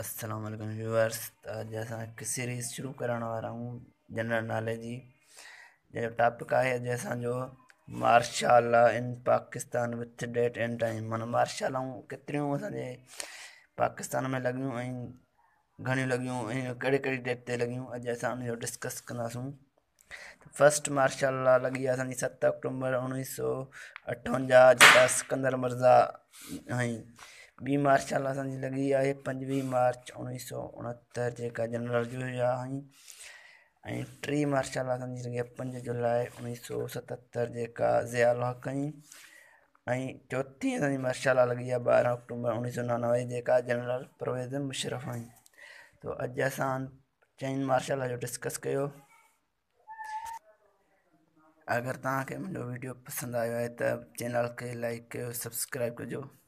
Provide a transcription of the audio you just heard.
असलामु viewers अॼु असां हिकु सीरीज़ शुरु करण वारा आहियूं जनरल नॉलेज जीअं टॉपिक आहे अॼु असांजो martial law in Pakistan with date and time माना मार्शालाऊं केतिरियूं असांजे पाकिस्तान में लॻियूं ہیں گھنی लॻियूं ہیں کڑے کڑے डेट ते लॻियूं अॼु असां उनजो डिस्कस कंदासूं फस्ट मार्शाला लॻी आहे असांजी सत अक्टूबर 7 اکتوبر 1958 जेका سکندر مرزا ہیں ॿी साल असांजी लॻी आहे पंजवीह मार्च उणिवीह सौ उणहतरि जेका जनरल जो आहीं ऐं टी साल असांजी लॻी आहे पंज जुलाई उणिवीह सौ सतहतरि जेका ज़ियाल आहीं ऐं चोथीं असांजी साल लॻी आहे ॿारहं अक्टूबर उणिवीह सौ नानवे जेका जनरल परवेज़ मुशरफ़ अॼु असां चइनि मार्शल जो डिस्कस कयो अगरि तव्हांखे मुंहिंजो वीडियो पसंदि आयो आहे त चैनल खे लाइक कयो सब्सक्राइब कजो